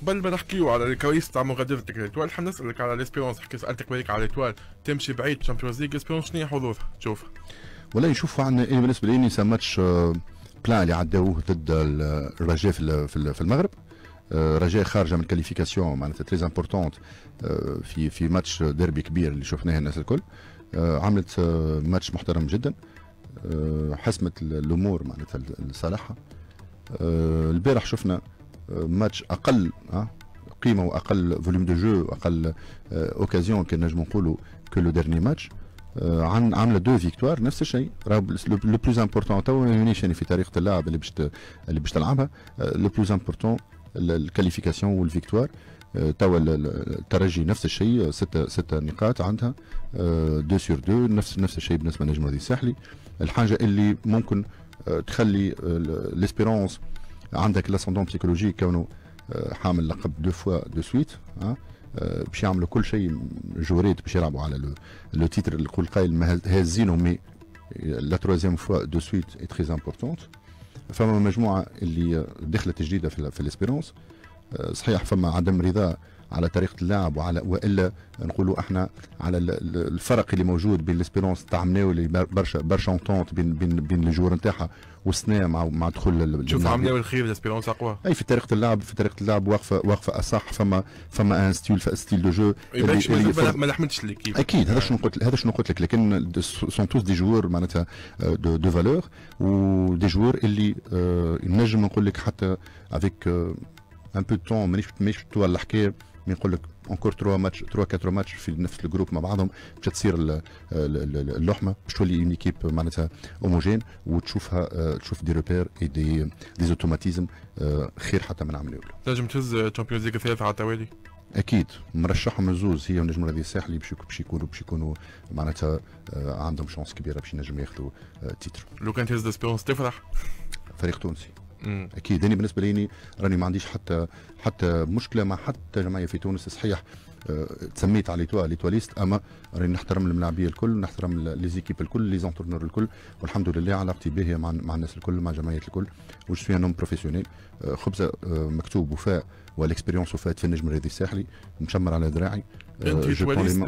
قبل ما نحكيو على الكويس تاع مغادرتك ليتوال حنا نسالك على ليسبيرونس حكي سالتك بالك على ليتوال تمشي بعيد تشامبيونز ليغ ليسبيرونس شنو هي حظوظها تشوف ولا نشوف عن انا إيه، بالنسبه لي نسى ماتش بلان اللي عداوه ضد الرجاء في المغرب آه، رجاء خارجه من كاليفيكاسيون معناتها تريز امبورتونت آه، في في ماتش ديربي كبير اللي شفناه الناس الكل آه، عملت ماتش محترم جدا حسمت الامور معناتها لصالحها البارح شفنا ماتش اقل قيمه واقل فوليوم دو جو واقل اوكازيون كان نجم نقولوا كو لو ديرني ماتش عن عامله دو فيكتوار نفس الشيء راه لو بلوز امبورتون تو ما يهمنيش يعني في طريقه اللعب اللي باش اللي باش تلعبها لو بلوز امبورتون الكاليفيكاسيون والفيكتوار توا الترجي نفس الشيء ستة ستة نقاط عندها دو سور دو نفس نفس الشيء بالنسبه للنجم الساحلي الحاجه اللي ممكن تخلي ليسبيرونس عندك لاسوندون بسيكولوجي كونه آه، حامل لقب دو فوا دو سويت باش يعملوا كل شيء جوريت باش يلعبوا على لو تيتر القول قايل هازينه مي لا تروازيام فوا دو سويت اي تري امبورتونت فما مجموعه اللي دخلت جديده في, في الاسبيرونس آه، صحيح فما عدم رضا على طريقه اللعب وعلى والا نقولوا احنا على الفرق اللي موجود بين ليسبيرونس تاع مناولي برشا برشا اونتونت بين بين بين الجور نتاعها وسنا مع مع دخول شوف عملوا الخير ليسبيرونس اقوى اي في طريقه اللعب في طريقه اللعب واقفه واقفه اصح فما فما ان ستيل ستيل دو جو ما لحمتش ليكيب اكيد هذا شنو آه. قلت هذا شنو قلت لك لكن سون توس دي جوار معناتها دو, دو فالور ودي جوار اللي آه، نجم نقول لك حتى افيك ان بو تون مانيش مانيش الحكايه من يقول لك اونكور تروا ماتش تروا 4 ماتش في نفس الجروب مع بعضهم باش تصير اللحمه باش تولي اون ايكيب معناتها هوموجين وتشوفها آه، تشوف دي روبير اي دي دي اوتوماتيزم خير حتى من عمليه تنجم تهز الشامبيونز ليغ ثلاثه على التوالي اكيد مرشحهم الزوز هي ونجم الرياضي الساحلي باش يكونوا باش يكونوا معناتها آه، عندهم شانس كبيره باش ينجموا ياخذوا تيتر آه، لو كان تهز ديسبيرونس تفرح فريق تونسي اكيد انا يعني بالنسبه لي راني ما عنديش حتى حتى مشكله مع حتى جمعيه في تونس صحيح آه، تسميت على ليتوا ليتواليست اما راني نحترم الملاعبيه الكل نحترم لي زيكيب الكل لي زونترونور الكل والحمد لله علاقتي باهيه مع, مع الناس الكل مع جمعيات الكل وش فيها نوم بروفيسيونيل خبزه آه، مكتوب وفاء والاكسبيريونس وفات في النجم الرياضي الساحلي مشمر على ذراعي آه، انت ليتواليست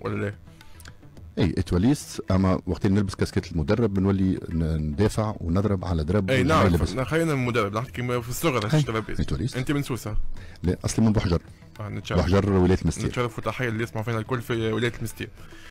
ولا لا؟ اي اتوليست اما وقت نلبس كاسكيت المدرب بنولي ندافع ونضرب على درب اي نعرف خلينا من المدرب نحكي في الصغر اتوليست انت من سوسه لا اصلي من بحجر آه، بحجر ولايه المستير نتشرف وتحيه اللي يسمعوا فينا الكل في ولايه المستير